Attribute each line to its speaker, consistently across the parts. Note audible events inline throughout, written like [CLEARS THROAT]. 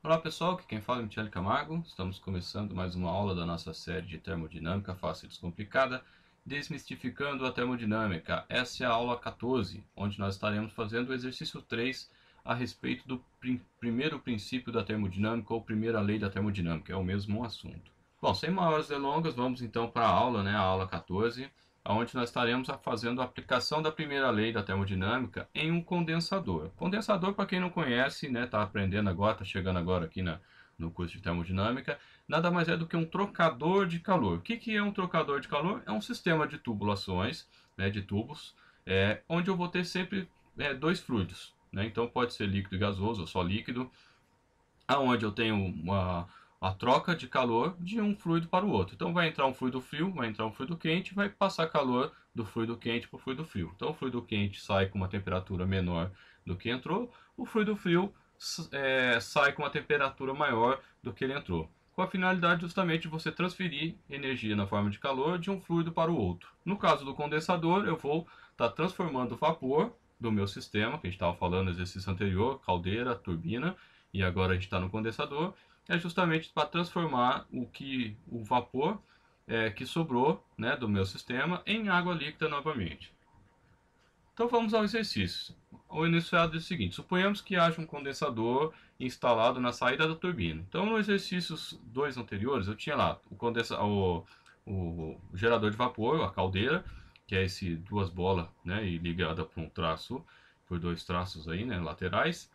Speaker 1: Olá pessoal, aqui quem fala é Michele Camargo. Estamos começando mais uma aula da nossa série de termodinâmica fácil e descomplicada, desmistificando a termodinâmica. Essa é a aula 14, onde nós estaremos fazendo o exercício 3 a respeito do prim primeiro princípio da termodinâmica ou primeira lei da termodinâmica, é o mesmo assunto. Bom, sem maiores delongas, vamos então para a aula, né, a aula 14 onde nós estaremos fazendo a aplicação da primeira lei da termodinâmica em um condensador. Condensador, para quem não conhece, está né, tá aprendendo agora, está chegando agora aqui na, no curso de termodinâmica, nada mais é do que um trocador de calor. O que, que é um trocador de calor? É um sistema de tubulações, né, de tubos, é, onde eu vou ter sempre é, dois fluidos. Né? Então pode ser líquido e gasoso, ou só líquido, aonde eu tenho uma a troca de calor de um fluido para o outro. Então vai entrar um fluido frio, vai entrar um fluido quente, vai passar calor do fluido quente para o fluido frio. Então o fluido quente sai com uma temperatura menor do que entrou, o fluido frio é, sai com uma temperatura maior do que ele entrou. Com a finalidade justamente de você transferir energia na forma de calor de um fluido para o outro. No caso do condensador, eu vou estar tá transformando o vapor do meu sistema, que a gente estava falando no exercício anterior, caldeira, turbina, e agora a gente está no condensador, é justamente para transformar o que o vapor é, que sobrou né, do meu sistema em água líquida novamente. Então vamos ao exercício. O enunciado é o seguinte, suponhamos que haja um condensador instalado na saída da turbina. Então nos exercícios dois anteriores eu tinha lá o, condensa o, o, gerador de vapor, a caldeira, que é esse duas bolas né, e ligada por um traço, por dois traços aí, né, laterais,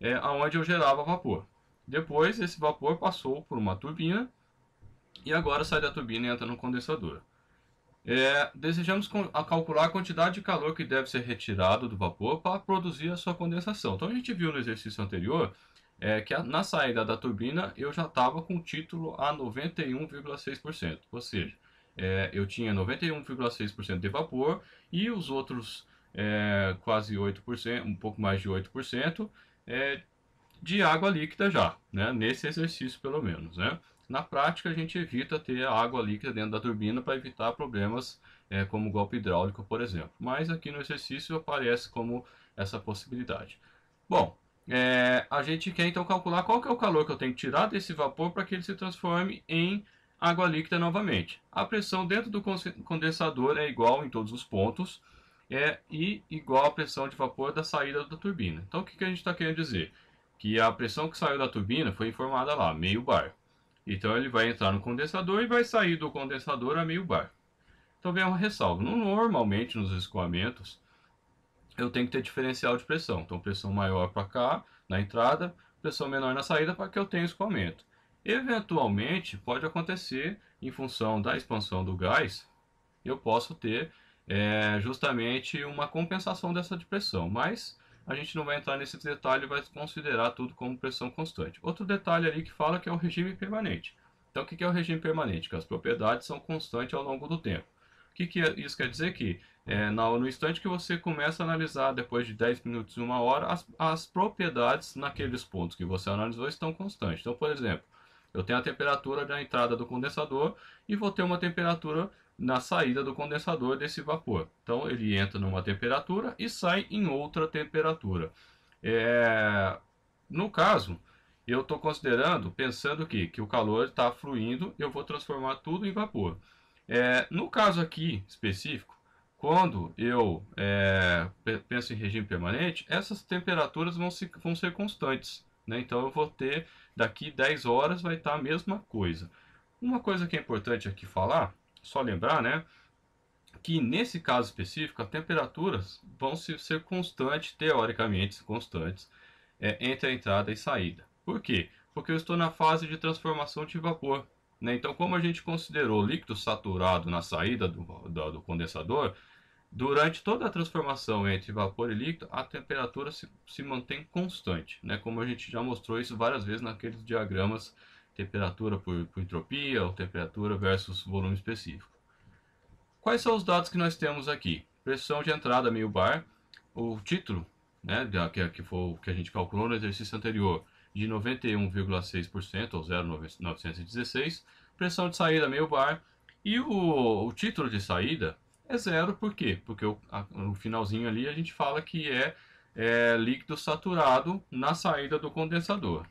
Speaker 1: é, onde eu gerava vapor. Depois, esse vapor passou por uma turbina e agora sai da turbina e entra no condensador. É, desejamos calcular a quantidade de calor que deve ser retirado do vapor para produzir a sua condensação. Então a gente viu no exercício anterior é, que a, na saída da turbina eu já estava com o título a 91,6%, ou seja, é, eu tinha 91,6% de vapor e os outros é, quase 8%, um pouco mais de 8%, é, de água líquida já, né? nesse exercício pelo menos. Né? Na prática, a gente evita ter água líquida dentro da turbina para evitar problemas é, como golpe hidráulico, por exemplo. Mas aqui no exercício aparece como essa possibilidade. Bom, é, a gente quer então calcular qual que é o calor que eu tenho que tirar desse vapor para que ele se transforme em água líquida novamente. A pressão dentro do condensador é igual em todos os pontos é, e igual à pressão de vapor da saída da turbina. Então, o que, que a gente está querendo dizer? que a pressão que saiu da turbina foi informada lá, meio bar. Então ele vai entrar no condensador e vai sair do condensador a meio bar. Então vem uma ressalva. Normalmente nos escoamentos eu tenho que ter diferencial de pressão. Então pressão maior para cá na entrada, pressão menor na saída para que eu tenha escoamento. Eventualmente pode acontecer em função da expansão do gás, eu posso ter é, justamente uma compensação dessa depressão, mas a gente não vai entrar nesse detalhe, vai considerar tudo como pressão constante. Outro detalhe ali que fala que é o regime permanente. Então, o que é o regime permanente? Que as propriedades são constantes ao longo do tempo. O que, que é, isso quer dizer? Que é, no instante que você começa a analisar, depois de 10 minutos, uma hora, as, as propriedades naqueles pontos que você analisou estão constantes. Então, por exemplo, eu tenho a temperatura da entrada do condensador e vou ter uma temperatura na saída do condensador desse vapor. Então ele entra numa temperatura e sai em outra temperatura. É... No caso, eu estou considerando, pensando que, que o calor está fluindo, eu vou transformar tudo em vapor. É... No caso aqui específico, quando eu é... penso em regime permanente, essas temperaturas vão, se... vão ser constantes. Né? Então eu vou ter, daqui 10 horas vai estar tá a mesma coisa. Uma coisa que é importante aqui falar só lembrar, né? Que nesse caso específico, as temperaturas vão ser constantes, teoricamente constantes, é, entre a entrada e saída. Por quê? Porque eu estou na fase de transformação de vapor. Né? Então, como a gente considerou líquido saturado na saída do, do, do condensador, Durante toda a transformação entre vapor e líquido, a temperatura se, se mantém constante, né? como a gente já mostrou isso várias vezes naqueles diagramas temperatura por, por entropia ou temperatura versus volume específico. Quais são os dados que nós temos aqui? Pressão de entrada meio bar, o título, né, que, é, que foi o que a gente calculou no exercício anterior, de 91,6% ou 0,916, pressão de saída meio bar e o, o título de saída é zero, por quê? Porque o, a, no finalzinho ali a gente fala que é, é líquido saturado na saída do condensador.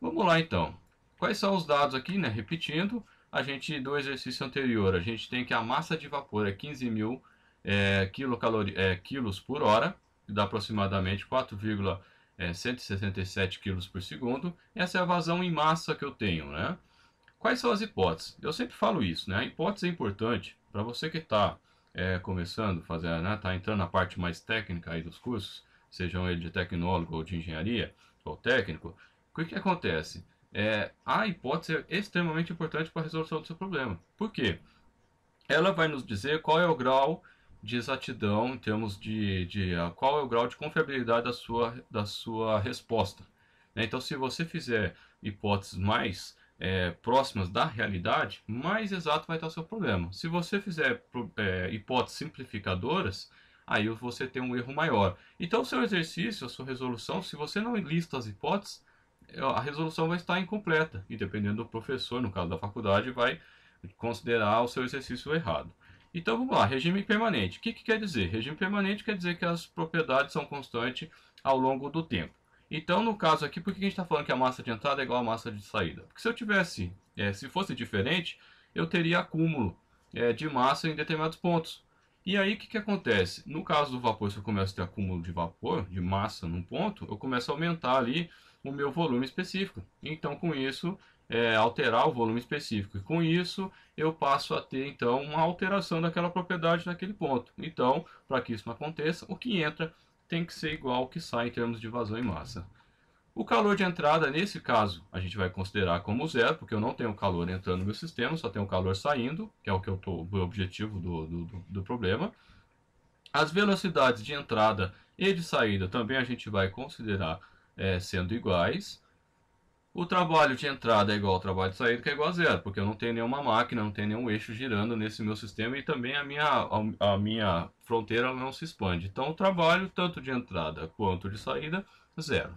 Speaker 1: Vamos lá então. Quais são os dados aqui, né? Repetindo, a gente do exercício anterior, a gente tem que a massa de vapor é 15 mil é, é, quilos por hora, dá aproximadamente 4,167 é, quilos por segundo. Essa é a vazão em massa que eu tenho, né? Quais são as hipóteses? Eu sempre falo isso, né? A hipótese é importante para você que está é, começando, fazer, né? Está entrando na parte mais técnica aí dos cursos, sejam ele de tecnólogo ou de engenharia ou técnico, o que, que acontece? É, a hipótese é extremamente importante para a resolução do seu problema. Por quê? Ela vai nos dizer qual é o grau de exatidão em termos de, de qual é o grau de confiabilidade da sua, da sua resposta. Né? Então, se você fizer hipóteses mais é, próximas da realidade, mais exato vai estar o seu problema. Se você fizer é, hipóteses simplificadoras, aí você tem um erro maior. Então, o seu exercício, a sua resolução, se você não lista as hipóteses, a resolução vai estar incompleta e dependendo do professor, no caso da faculdade, vai considerar o seu exercício errado. Então vamos lá, regime permanente. O que, que quer dizer? Regime permanente quer dizer que as propriedades são constantes ao longo do tempo. Então, no caso aqui, por que a gente está falando que a massa de entrada é igual à massa de saída? Porque se eu tivesse, é, se fosse diferente, eu teria acúmulo é, de massa em determinados pontos. E aí, o que, que acontece? No caso do vapor, se eu começo a ter acúmulo de vapor, de massa num ponto, eu começo a aumentar ali o meu volume específico. Então, com isso, é, alterar o volume específico. E com isso, eu passo a ter, então, uma alteração daquela propriedade naquele ponto. Então, para que isso não aconteça, o que entra tem que ser igual ao que sai em termos de vazão em massa. O calor de entrada, nesse caso, a gente vai considerar como zero, porque eu não tenho calor entrando no meu sistema, só tenho calor saindo, que é o que eu tô, o objetivo do, do, do problema. As velocidades de entrada e de saída também a gente vai considerar é, sendo iguais, o trabalho de entrada é igual ao trabalho de saída, que é igual a zero, porque eu não tenho nenhuma máquina, não tenho nenhum eixo girando nesse meu sistema e também a minha, a, a minha fronteira não se expande. Então o trabalho, tanto de entrada quanto de saída, zero.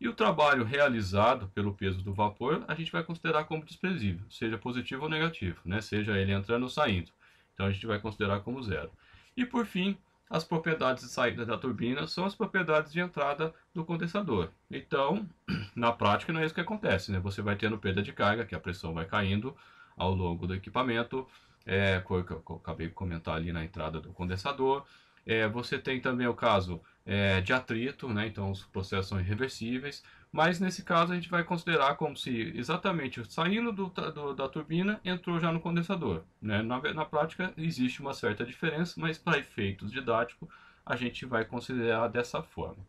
Speaker 1: E o trabalho realizado pelo peso do vapor, a gente vai considerar como desprezível, seja positivo ou negativo, né? seja ele entrando ou saindo. Então a gente vai considerar como zero. E por fim, as propriedades de saída da turbina são as propriedades de entrada do condensador. Então, [CLEARS THROAT] na prática, não é isso que acontece. Né? Você vai tendo perda de carga, que a pressão vai caindo ao longo do equipamento, é, que eu acabei de comentar ali na entrada do condensador. É, você tem também o caso é, de atrito, né? então os processos são irreversíveis, mas nesse caso a gente vai considerar como se exatamente saindo do, do, da turbina entrou já no condensador. Né? Na, na prática existe uma certa diferença, mas para efeitos didáticos a gente vai considerar dessa forma.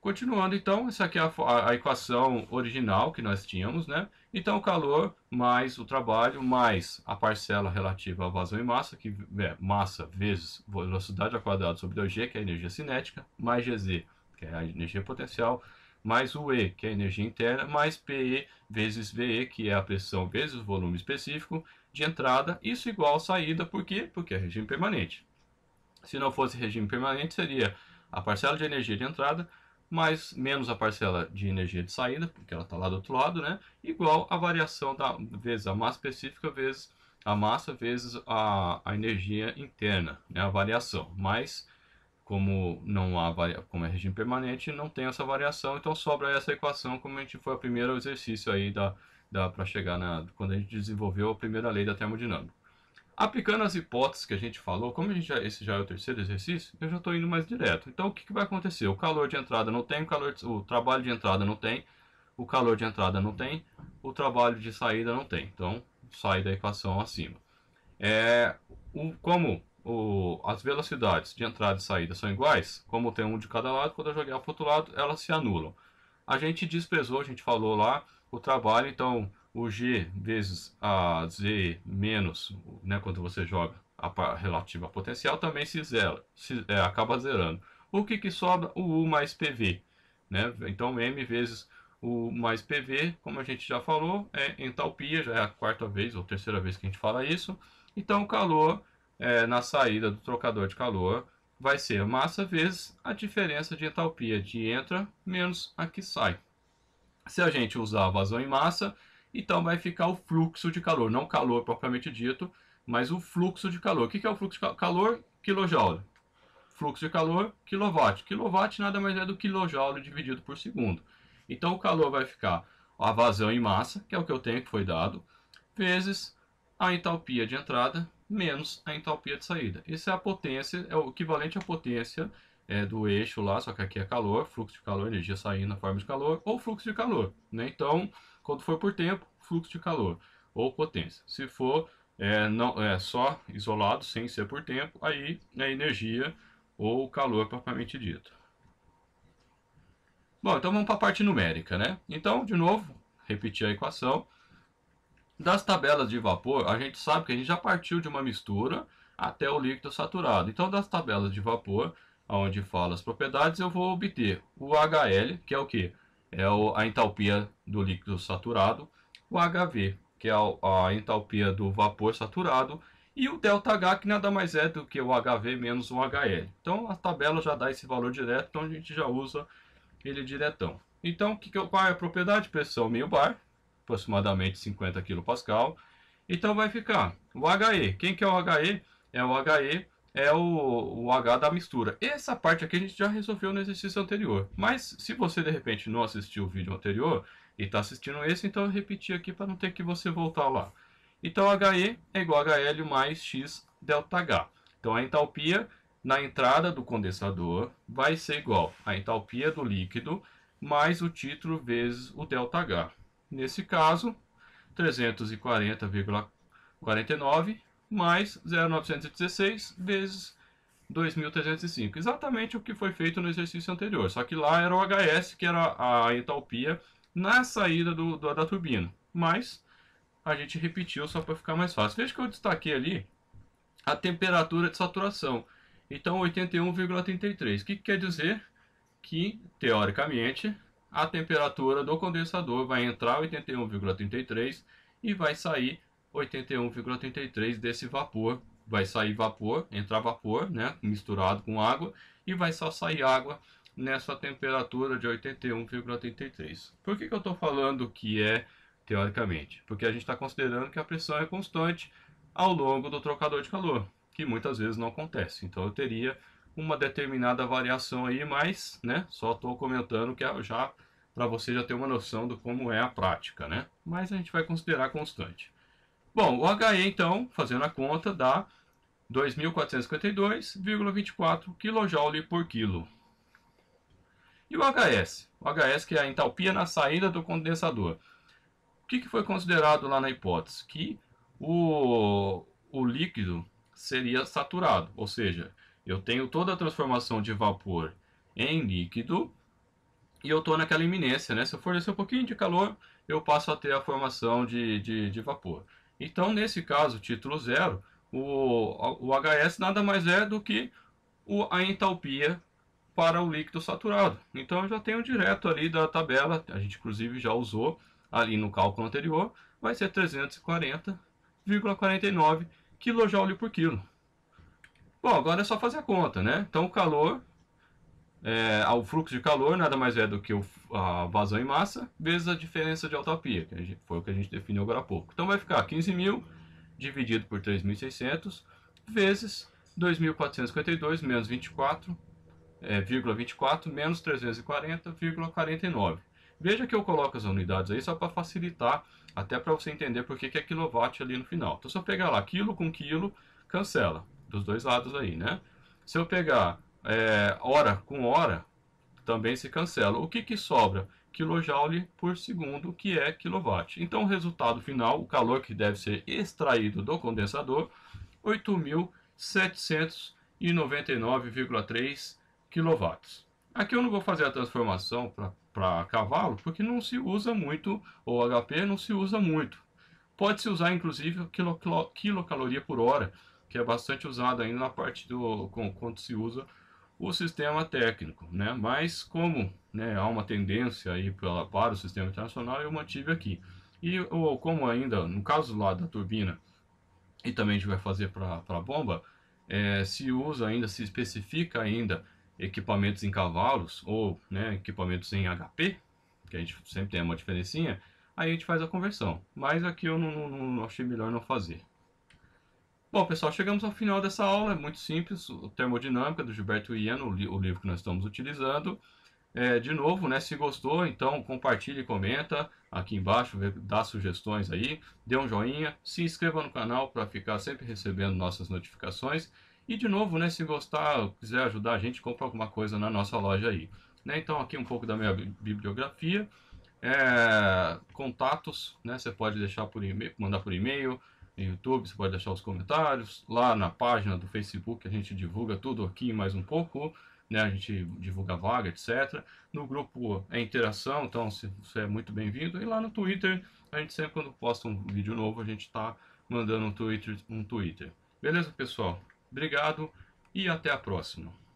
Speaker 1: Continuando, então, essa aqui é a, a, equação original que nós tínhamos, né? Então, o calor mais o trabalho mais a parcela relativa à vazão e massa, que é massa vezes velocidade ao quadrado sobre 2g, que é a energia cinética, mais gz, que é a energia potencial, mais o E, que é a energia interna, mais PE vezes VE, que é a pressão vezes o volume específico de entrada, isso igual saída, por quê? Porque é regime permanente. Se não fosse regime permanente, seria a parcela de energia de entrada mais menos a parcela de energia de saída, porque ela está lá do outro lado, né? Igual a variação da vezes a massa específica vezes a massa vezes a, a energia interna, né? A variação. Mas como não há como é regime permanente, não tem essa variação, então sobra essa equação como a gente foi o primeiro exercício aí da, da para chegar na quando a gente desenvolveu a primeira lei da termodinâmica. Aplicando as hipóteses que a gente falou, como gente já, esse já é o terceiro exercício, eu já estou indo mais direto. Então, o que, que, vai acontecer? O calor de entrada não tem, o, calor de, o trabalho de entrada não tem, o calor de entrada não tem, o trabalho de saída não tem. Então, sai da equação acima. É, o, como o, as velocidades de entrada e saída são iguais, como tem um de cada lado, quando eu joguei para o outro lado, elas se anulam. A gente desprezou, a gente falou lá, o trabalho, então o G vezes a Z menos, né, quando você joga a relativa potencial, também se zera, se, é, acaba zerando. O que, que sobra? O U mais PV. Né? Então, M vezes o mais PV, como a gente já falou, é entalpia, já é a quarta vez ou terceira vez que a gente fala isso. Então, o calor é, na saída do trocador de calor vai ser massa vezes a diferença de entalpia de entra menos a que sai. Se a gente usar a vazão em massa, então vai ficar o fluxo de calor, não calor propriamente dito, mas o fluxo de calor. O que é o fluxo de calor? Quilojoule. Fluxo de calor, quilowatt. Quilowatt nada mais é do quilojoule dividido por segundo. Então o calor vai ficar a vazão em massa, que é o que eu tenho que foi dado, vezes a entalpia de entrada menos a entalpia de saída. Isso é a potência, é o equivalente à potência é, do eixo lá, só que aqui é calor, fluxo de calor, energia saindo na forma de calor, ou fluxo de calor. Né? Então, quando for por tempo, fluxo de calor ou potência. Se for é, não, é, só isolado, sem ser por tempo, aí é energia ou calor propriamente dito. Bom, então vamos para a parte numérica, né? Então, de novo, repetir a equação. Das tabelas de vapor, a gente sabe que a gente já partiu de uma mistura até o líquido saturado. Então, das tabelas de vapor, onde fala as propriedades, eu vou obter o HL, que é o que? é a entalpia do líquido saturado, o HV, que é a entalpia do vapor saturado, e o ΔH, que nada mais é do que o HV menos o HL. Então a tabela já dá esse valor direto, então a gente já usa ele diretão. Então, que que, qual é a propriedade? Pressão meio bar, aproximadamente 50 kPa. Então vai ficar o HE. Quem que é o HE? É o HE é o, o H da mistura. Essa parte aqui a gente já resolveu no exercício anterior. Mas se você de repente não assistiu o vídeo anterior e está assistindo esse, então eu repeti aqui para não ter que você voltar lá. Então HE é igual a HL mais X delta H. Então a entalpia na entrada do condensador vai ser igual à entalpia do líquido mais o título vezes o delta H. Nesse caso, 340,49 mais 0,916 vezes 2.305. Exatamente o que foi feito no exercício anterior, só que lá era o HS, que era a entalpia na saída do, do da turbina. Mas a gente repetiu só para ficar mais fácil. Veja que eu destaquei ali a temperatura de saturação. Então, 81,33. O que, que quer dizer? Que, teoricamente, a temperatura do condensador vai entrar 81,33 e vai sair 81,33 desse vapor. Vai sair vapor, entrar vapor, né, misturado com água, e vai só sair água nessa temperatura de 81,33. Por que, que eu estou falando que é teoricamente? Porque a gente está considerando que a pressão é constante ao longo do trocador de calor, que muitas vezes não acontece. Então eu teria uma determinada variação aí, mas né, só estou comentando que é já para você já ter uma noção do como é a prática, né? Mas a gente vai considerar constante. Bom, o HE, então, fazendo a conta, dá 2.452,24 kJ por quilo. E o HS? O HS que é a entalpia na saída do condensador. O que, que foi considerado lá na hipótese? Que o, o líquido seria saturado, ou seja, eu tenho toda a transformação de vapor em líquido e eu estou naquela iminência, né? Se eu fornecer um pouquinho de calor, eu passo a ter a formação de, de, de vapor. Então, nesse caso, título zero, o, o HS nada mais é do que o, a entalpia para o líquido saturado. Então, eu já tenho direto ali da tabela, a gente inclusive já usou ali no cálculo anterior, vai ser 340,49 kJ por quilo. Bom, agora é só fazer a conta, né? Então, o calor é, o fluxo de calor nada mais é do que o, a vazão em massa vezes a diferença de altalpia, que gente, foi o que a gente definiu agora há pouco. Então vai ficar 15.000 dividido por 3.600 vezes 2.452 menos 24, é, 24 menos 340,49. Veja que eu coloco as unidades aí só para facilitar, até para você entender por que, que é quilowatt ali no final. Então se eu pegar lá quilo com quilo, cancela dos dois lados aí, né? Se eu pegar é, hora com hora, também se cancela. O que, que sobra? Kilojoule por segundo, que é quilowatt. Então, o resultado final, o calor que deve ser extraído do condensador, 8.799,3 quilowatts. Aqui eu não vou fazer a transformação para cavalo, porque não se usa muito, ou HP não se usa muito. Pode-se usar, inclusive, quilocaloria quilo por hora, que é bastante usado ainda na parte do... quando se usa o sistema técnico, né? Mas como né, há uma tendência aí para, para o sistema internacional, eu mantive aqui. E ou, como ainda, no caso lá da turbina, e também a gente vai fazer para a bomba, é, se usa ainda, se especifica ainda equipamentos em cavalos ou né, equipamentos em HP, que a gente sempre tem uma diferencinha, aí a gente faz a conversão. Mas aqui eu não, não, não achei melhor não fazer. Bom, pessoal, chegamos ao final dessa aula. É muito simples. O Termodinâmica, do Gilberto Iano, o, li o livro que nós estamos utilizando. É, de novo, né, se gostou, então compartilhe, comenta aqui embaixo, dá sugestões aí, dê um joinha, se inscreva no canal para ficar sempre recebendo nossas notificações. E de novo, né, se gostar, quiser ajudar a gente, compra alguma coisa na nossa loja aí. Né, então aqui um pouco da minha bibliografia, é, contatos, né, você pode deixar por e-mail, mandar por e-mail, YouTube, você pode deixar os comentários. Lá na página do Facebook a gente divulga tudo aqui mais um pouco, né? A gente divulga vaga, etc. No grupo é interação, então se, você é muito bem-vindo. E lá no Twitter, a gente sempre quando posta um vídeo novo, a gente está mandando um Twitter, um Twitter. Beleza, pessoal? Obrigado e até a próxima.